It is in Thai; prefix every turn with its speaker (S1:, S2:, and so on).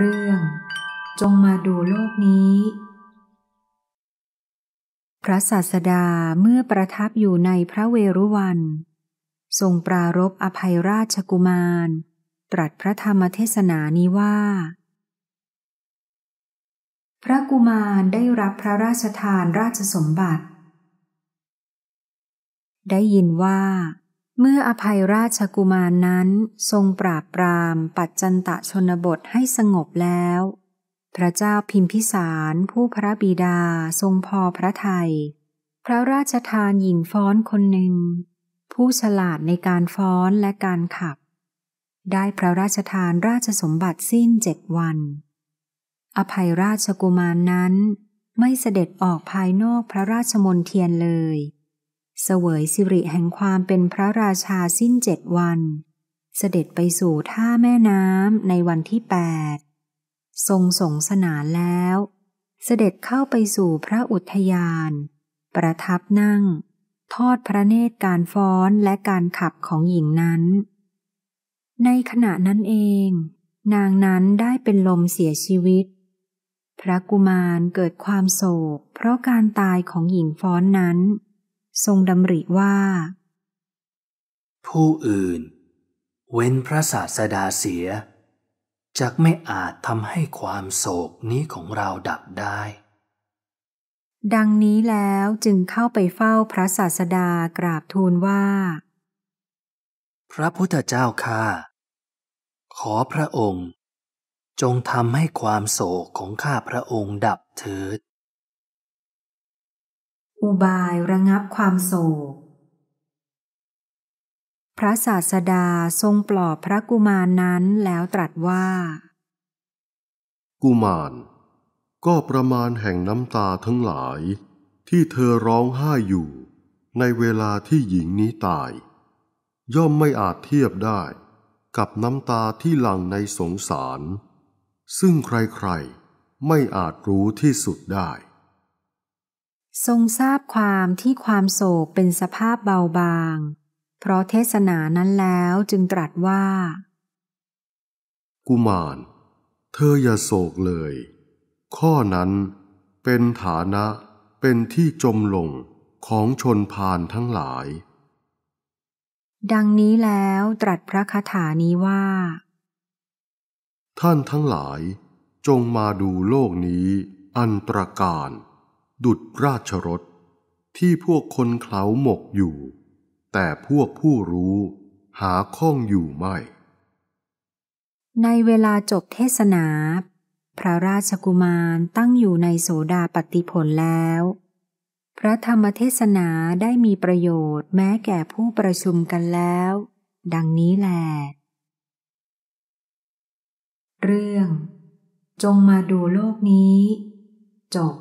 S1: เรื่อง จงมาดูโลกนี้ พระศาสดาเมื่อประทับอยู่ในพระเวรุวันทรงปรารบอภัยราชกุมาร ตรัสพระธรรมเทศนานี้ว่า พระกุมารได้รับพระราชทานราชสมบัติ ได้ยินว่าเมื่ออภัยราชกุมารนั้นทรงปราบปราม ปัจจันตะชนบทให้สงบแล้ว พระเจ้าพิมพิสาร ผู้พระบิดา ทรงพอพระทยัยพระราชทานหญิงฟ้อนคนหนึ่ง ผู้ฉลาดในการฟ้อนและการขับ ได้พระราชทานราชสมบัติสิ้นเจ็ดวัน อภัยราชกุมารนนั้นไม่เสด็จออกภายนอกพระราชมนเทียนเลยเสวยสิริแห่งความเป็นพระราชาสิ้นเจ็ดวัน เสด็จไปสู่ท่าแม่น้ำในวันที่แปดทรงสงสนานแล้ว เสด็จเข้าไปสู่พระอุทยาน ประทับนั่ง ทอดพระเนตรการฟ้อนและการขับของหญิงนั้น ในขณะนั้นเอง นางนั้นได้เป็นลมเสียชีวิต พระกุมารเกิดความโศก เพราะการตายของหญิงฟ้อนนั้นทรงดำริว่า
S2: ผู้อื่น เว้นพระศาสดาเสียจักไม่อาจทำให้ความโศกนี้ของเราดับได้
S1: ดังนี้แล้วจึงเข้าไปเฝ้าพระศาสดากราบทูลว่า
S2: พระพุทธเจ้าข้าขอพระองค์ จงทำให้ความโศกของข้าพระองค์ดับเถิด
S1: อุบายระงับความโศก พระศาสดาทรงปลอบพระกุมารนนั้นแล้วตรัสว่า
S3: กุมารก็ประมาณแห่งน้ำตาทั้งหลายที่เธอร้องไห้อยู่ในเวลาที่หญิงนี้ตาย ย่อมไม่อาจเทียบได้กับน้ำตาที่หลั่งในสงสาร ซึ่งใครๆไม่อาจรู้ที่สุดได้
S1: ทรงทราบความที่ความโศกเป็นสภาพเบาบาง เพราะเทศนานั้นแล้วจึงตรัสว่า
S3: กุมาร เธอ อย่าโศกเลย ข้อนั้นเป็นฐานะเป็นที่จมลงของชนพานทั้งหลาย
S1: ดังนี้แล้วตรัสพระคาถานี้ว่า
S3: ท่านทั้งหลายจงมาดูโลกนี้อันตรการดุดราชรถที่พวกคนเขาหมกอยู่ แต่พวกผู้รู้หาข้องอยู่ไม่
S1: ในเวลาจบเทศนา พระราชกุมาร ตั้งอยู่ในโสดาปติผลแล้ว พระธรรมเทศนาได้มีประโยชน์แม้แก่ผู้ประชุมกันแล้ว ดังนี้แหละเรื่อง จงมาดูโลกนี้ จบ